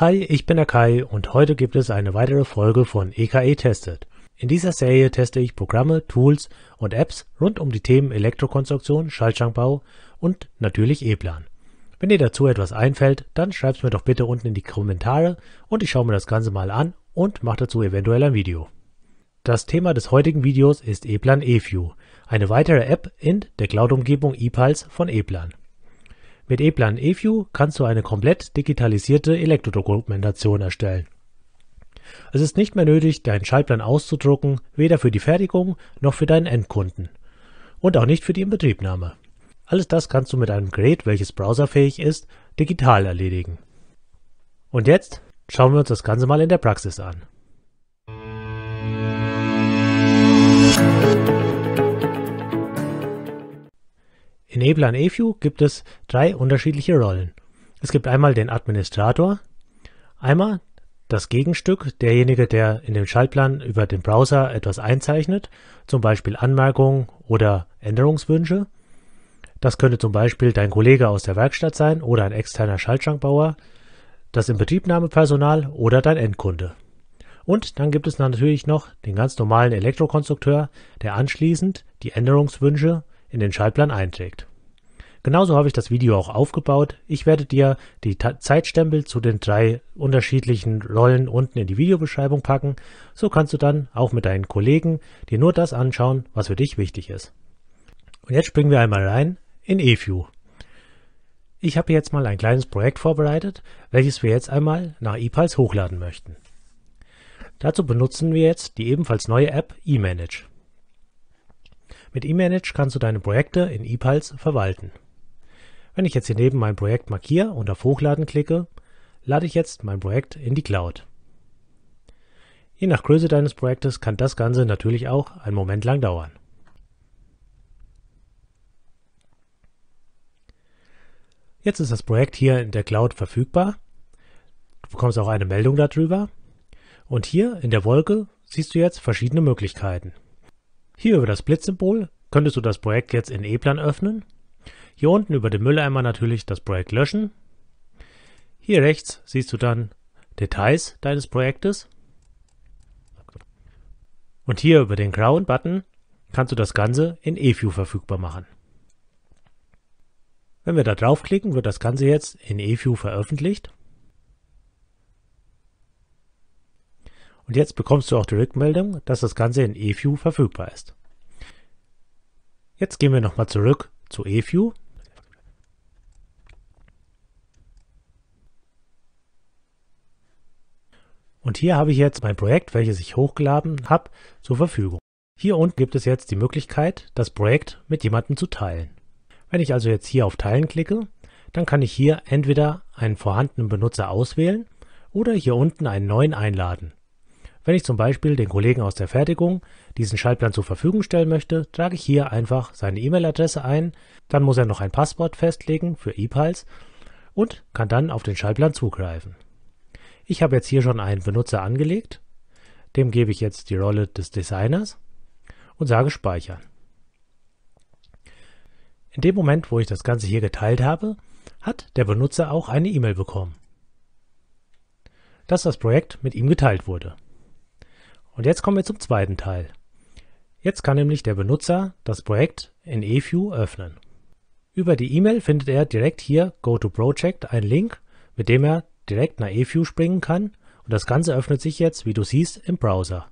Hi, ich bin der Kai und heute gibt es eine weitere Folge von EKE Testet. In dieser Serie teste ich Programme, Tools und Apps rund um die Themen Elektrokonstruktion, Schaltschrankbau und natürlich E-Plan. Wenn dir dazu etwas einfällt, dann schreib's mir doch bitte unten in die Kommentare und ich schaue mir das Ganze mal an und mache dazu eventuell ein Video. Das Thema des heutigen Videos ist Eplan eView, eine weitere App in der Cloud-Umgebung ePulse von Eplan. Mit Eplan eView kannst du eine komplett digitalisierte Elektrodokumentation erstellen. Es ist nicht mehr nötig, deinen Schaltplan auszudrucken, weder für die Fertigung noch für deinen Endkunden. Und auch nicht für die Inbetriebnahme. Alles das kannst du mit einem Gerät, welches browserfähig ist, digital erledigen. Und jetzt schauen wir uns das Ganze mal in der Praxis an. In Eplan EFU gibt es drei unterschiedliche Rollen. Es gibt einmal den Administrator, einmal das Gegenstück, derjenige, der in dem Schaltplan über den Browser etwas einzeichnet, zum Beispiel Anmerkungen oder Änderungswünsche. Das könnte zum Beispiel dein Kollege aus der Werkstatt sein oder ein externer Schaltschrankbauer, das Inbetriebnahmepersonal oder dein Endkunde. Und dann gibt es natürlich noch den ganz normalen Elektrokonstrukteur, der anschließend die Änderungswünsche in den Schaltplan einträgt. Genauso habe ich das Video auch aufgebaut. Ich werde dir die Zeitstempel zu den drei unterschiedlichen Rollen unten in die Videobeschreibung packen. So kannst du dann auch mit deinen Kollegen dir nur das anschauen, was für dich wichtig ist. Und jetzt springen wir einmal rein in eView. Ich habe jetzt mal ein kleines Projekt vorbereitet, welches wir jetzt einmal nach ePulse hochladen möchten. Dazu benutzen wir jetzt die ebenfalls neue App eManage. Mit eManage kannst du deine Projekte in ePulse verwalten. Wenn ich jetzt hier neben mein Projekt markiere und auf Hochladen klicke, lade ich jetzt mein Projekt in die Cloud. Je nach Größe deines Projektes kann das Ganze natürlich auch einen Moment lang dauern. Jetzt ist das Projekt hier in der Cloud verfügbar. Du bekommst auch eine Meldung darüber. Und hier in der Wolke siehst du jetzt verschiedene Möglichkeiten. Hier über das Blitzsymbol könntest du das Projekt jetzt in E-Plan öffnen hier unten über dem Mülleimer natürlich das Projekt löschen. Hier rechts siehst du dann Details deines Projektes. Und hier über den grauen Button kannst du das Ganze in eView verfügbar machen. Wenn wir da draufklicken, wird das Ganze jetzt in eView veröffentlicht. Und jetzt bekommst du auch die Rückmeldung, dass das Ganze in eView verfügbar ist. Jetzt gehen wir nochmal zurück zu eView Und hier habe ich jetzt mein Projekt, welches ich hochgeladen habe, zur Verfügung. Hier unten gibt es jetzt die Möglichkeit, das Projekt mit jemandem zu teilen. Wenn ich also jetzt hier auf Teilen klicke, dann kann ich hier entweder einen vorhandenen Benutzer auswählen oder hier unten einen neuen einladen. Wenn ich zum Beispiel den Kollegen aus der Fertigung diesen Schaltplan zur Verfügung stellen möchte, trage ich hier einfach seine E-Mail-Adresse ein, dann muss er noch ein Passwort festlegen für ePulse und kann dann auf den Schaltplan zugreifen. Ich habe jetzt hier schon einen Benutzer angelegt. Dem gebe ich jetzt die Rolle des Designers und sage Speichern. In dem Moment, wo ich das Ganze hier geteilt habe, hat der Benutzer auch eine E-Mail bekommen, dass das Projekt mit ihm geteilt wurde. Und jetzt kommen wir zum zweiten Teil. Jetzt kann nämlich der Benutzer das Projekt in eView öffnen. Über die E-Mail findet er direkt hier GoToProject einen Link, mit dem er direkt nach eView springen kann und das Ganze öffnet sich jetzt, wie du siehst, im Browser.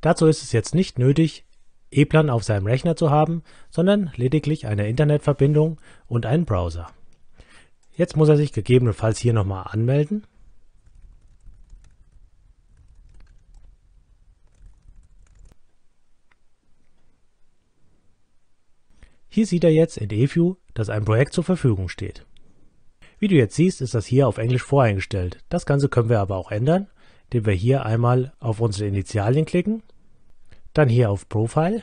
Dazu ist es jetzt nicht nötig, ePlan auf seinem Rechner zu haben, sondern lediglich eine Internetverbindung und einen Browser. Jetzt muss er sich gegebenenfalls hier nochmal anmelden. Hier sieht er jetzt in eView, dass ein Projekt zur Verfügung steht. Wie du jetzt siehst, ist das hier auf Englisch voreingestellt. Das Ganze können wir aber auch ändern, indem wir hier einmal auf unsere Initialien klicken, dann hier auf Profile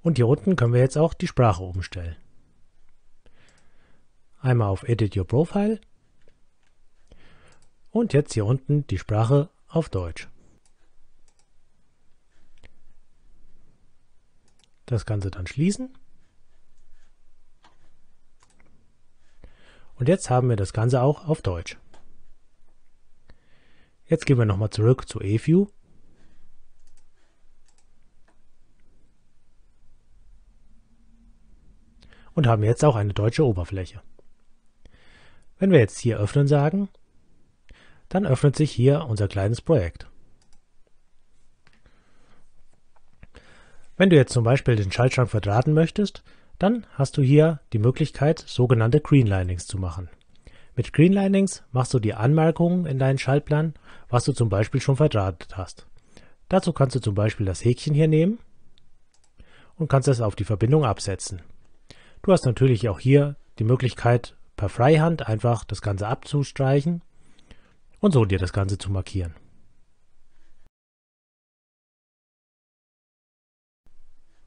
und hier unten können wir jetzt auch die Sprache umstellen. Einmal auf Edit Your Profile und jetzt hier unten die Sprache auf Deutsch. Das Ganze dann schließen. Und jetzt haben wir das Ganze auch auf Deutsch. Jetzt gehen wir nochmal zurück zu eView. Und haben jetzt auch eine deutsche Oberfläche. Wenn wir jetzt hier öffnen sagen, dann öffnet sich hier unser kleines Projekt. Wenn du jetzt zum Beispiel den Schaltschrank verdrahten möchtest, dann hast du hier die Möglichkeit, sogenannte Greenlinings zu machen. Mit Greenlinings machst du die Anmerkungen in deinen Schaltplan, was du zum Beispiel schon verdrahtet hast. Dazu kannst du zum Beispiel das Häkchen hier nehmen und kannst es auf die Verbindung absetzen. Du hast natürlich auch hier die Möglichkeit, per Freihand einfach das Ganze abzustreichen und so dir das Ganze zu markieren.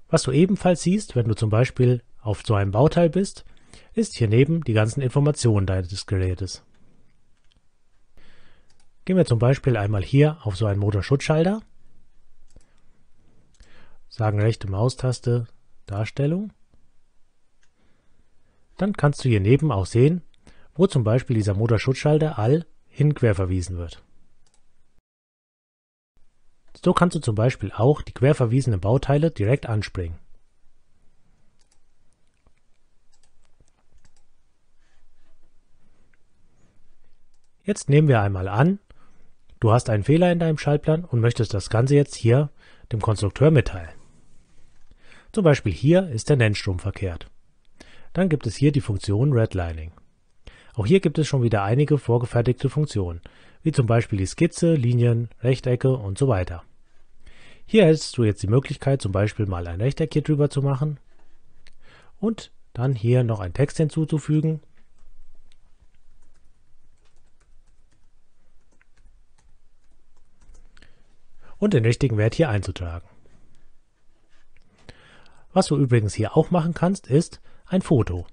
Was du ebenfalls siehst, wenn du zum Beispiel auf so einem Bauteil bist, ist hier neben die ganzen Informationen deines Gerätes. Gehen wir zum Beispiel einmal hier auf so einen Motorschutzschalter, sagen rechte Maustaste Darstellung. Dann kannst du hier neben auch sehen, wo zum Beispiel dieser Motorschutzschalter all hinquer verwiesen wird. So kannst du zum Beispiel auch die querverwiesenen Bauteile direkt anspringen. Jetzt nehmen wir einmal an, du hast einen Fehler in deinem Schaltplan und möchtest das Ganze jetzt hier dem Konstrukteur mitteilen. Zum Beispiel hier ist der Nennstrom verkehrt. Dann gibt es hier die Funktion Redlining. Auch hier gibt es schon wieder einige vorgefertigte Funktionen, wie zum Beispiel die Skizze, Linien, Rechtecke und so weiter. Hier hättest du jetzt die Möglichkeit, zum Beispiel mal ein Rechteck hier drüber zu machen und dann hier noch einen Text hinzuzufügen. und den richtigen Wert hier einzutragen. Was du übrigens hier auch machen kannst, ist ein Foto.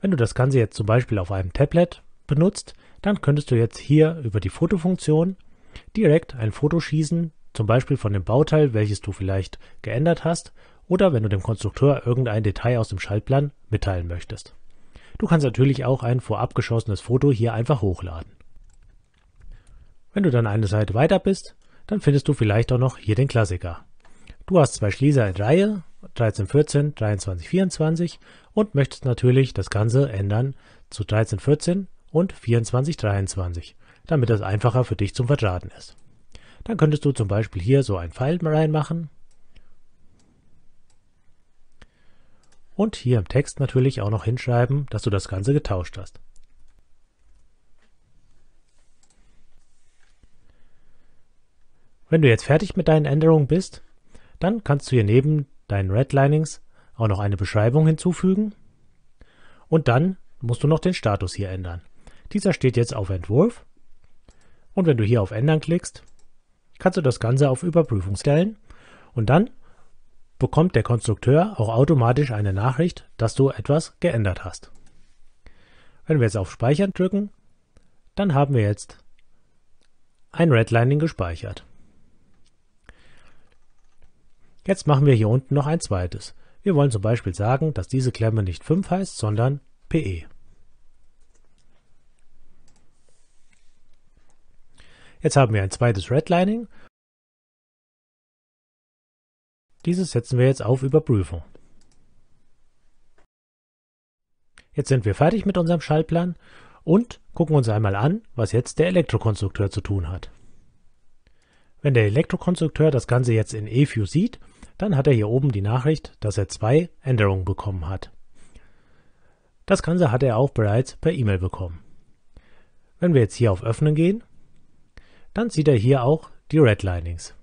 Wenn du das Ganze jetzt zum Beispiel auf einem Tablet benutzt, dann könntest du jetzt hier über die Fotofunktion direkt ein Foto schießen zum Beispiel von dem Bauteil, welches du vielleicht geändert hast, oder wenn du dem Konstrukteur irgendein Detail aus dem Schaltplan mitteilen möchtest. Du kannst natürlich auch ein vorab geschossenes Foto hier einfach hochladen. Wenn du dann eine Seite weiter bist, dann findest du vielleicht auch noch hier den Klassiker. Du hast zwei Schließer in Reihe, 1314, 2324 und möchtest natürlich das Ganze ändern zu 1314 und 2423, damit das einfacher für dich zum Verdrahten ist. Dann könntest du zum Beispiel hier so ein Pfeil reinmachen. Und hier im Text natürlich auch noch hinschreiben, dass du das Ganze getauscht hast. Wenn du jetzt fertig mit deinen Änderungen bist, dann kannst du hier neben deinen Redlinings auch noch eine Beschreibung hinzufügen. Und dann musst du noch den Status hier ändern. Dieser steht jetzt auf Entwurf. Und wenn du hier auf Ändern klickst, kannst du das Ganze auf Überprüfung stellen und dann bekommt der Konstrukteur auch automatisch eine Nachricht, dass du etwas geändert hast. Wenn wir jetzt auf Speichern drücken, dann haben wir jetzt ein Redlining gespeichert. Jetzt machen wir hier unten noch ein zweites. Wir wollen zum Beispiel sagen, dass diese Klemme nicht 5 heißt, sondern PE. Jetzt haben wir ein zweites Redlining. Dieses setzen wir jetzt auf Überprüfung. Jetzt sind wir fertig mit unserem Schaltplan und gucken uns einmal an, was jetzt der Elektrokonstrukteur zu tun hat. Wenn der Elektrokonstrukteur das Ganze jetzt in EFU sieht, dann hat er hier oben die Nachricht, dass er zwei Änderungen bekommen hat. Das Ganze hat er auch bereits per E-Mail bekommen. Wenn wir jetzt hier auf Öffnen gehen, dann sieht er hier auch die Redlinings.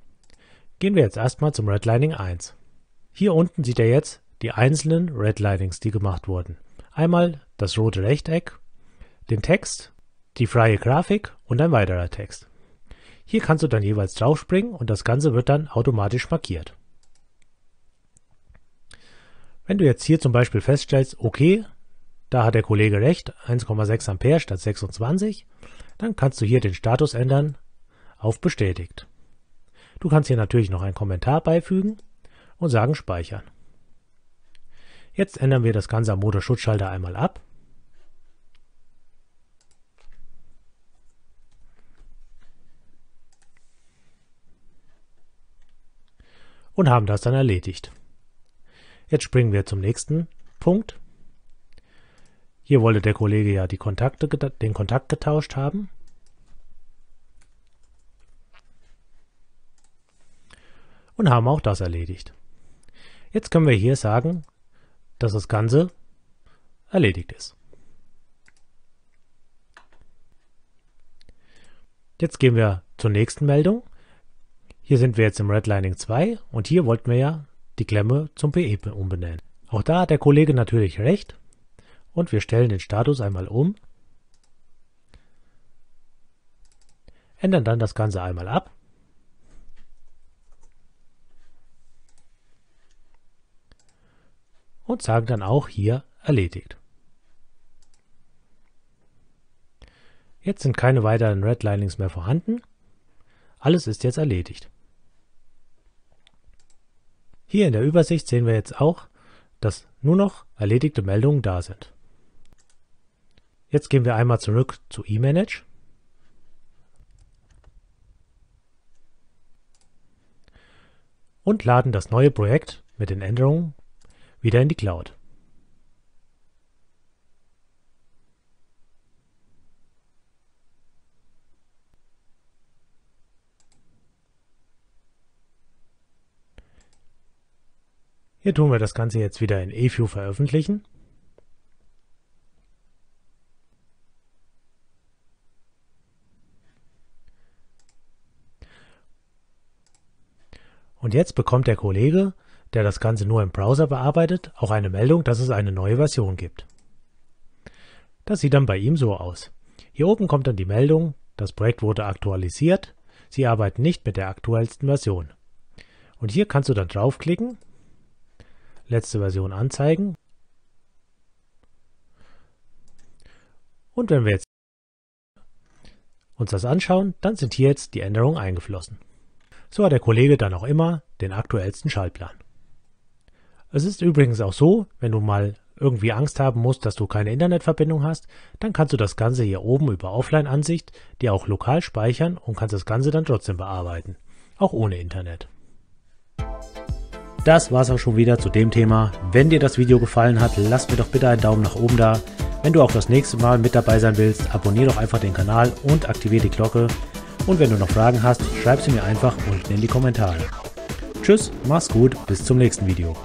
Gehen wir jetzt erstmal zum Redlining 1. Hier unten sieht er jetzt die einzelnen Redlinings, die gemacht wurden. Einmal das rote Rechteck, den Text, die freie Grafik und ein weiterer Text. Hier kannst du dann jeweils draufspringen und das Ganze wird dann automatisch markiert. Wenn du jetzt hier zum Beispiel feststellst, okay, da hat der Kollege recht, 1,6 Ampere statt 26, dann kannst du hier den Status ändern auf Bestätigt. Du kannst hier natürlich noch einen Kommentar beifügen und sagen Speichern. Jetzt ändern wir das Ganze am Motorschutzschalter einmal ab. Und haben das dann erledigt. Jetzt springen wir zum nächsten Punkt. Hier wollte der Kollege ja Kontakte, den Kontakt getauscht haben. und haben auch das erledigt. Jetzt können wir hier sagen, dass das Ganze erledigt ist. Jetzt gehen wir zur nächsten Meldung. Hier sind wir jetzt im Redlining 2 und hier wollten wir ja die Klemme zum PE umbenennen. Auch da hat der Kollege natürlich recht und wir stellen den Status einmal um, ändern dann das Ganze einmal ab und sagen dann auch hier erledigt. Jetzt sind keine weiteren Redlinings mehr vorhanden. Alles ist jetzt erledigt. Hier in der Übersicht sehen wir jetzt auch, dass nur noch erledigte Meldungen da sind. Jetzt gehen wir einmal zurück zu eManage. Und laden das neue Projekt mit den Änderungen wieder in die Cloud. Hier tun wir das Ganze jetzt wieder in eView veröffentlichen. Und jetzt bekommt der Kollege der das Ganze nur im Browser bearbeitet, auch eine Meldung, dass es eine neue Version gibt. Das sieht dann bei ihm so aus. Hier oben kommt dann die Meldung, das Projekt wurde aktualisiert, Sie arbeiten nicht mit der aktuellsten Version. Und hier kannst du dann draufklicken, letzte Version anzeigen. Und wenn wir jetzt uns das anschauen, dann sind hier jetzt die Änderungen eingeflossen. So hat der Kollege dann auch immer den aktuellsten Schaltplan. Es ist übrigens auch so, wenn du mal irgendwie Angst haben musst, dass du keine Internetverbindung hast, dann kannst du das Ganze hier oben über Offline-Ansicht dir auch lokal speichern und kannst das Ganze dann trotzdem bearbeiten, auch ohne Internet. Das war's auch schon wieder zu dem Thema. Wenn dir das Video gefallen hat, lass mir doch bitte einen Daumen nach oben da. Wenn du auch das nächste Mal mit dabei sein willst, abonniere doch einfach den Kanal und aktiviere die Glocke. Und wenn du noch Fragen hast, schreib sie mir einfach unten in die Kommentare. Tschüss, mach's gut, bis zum nächsten Video.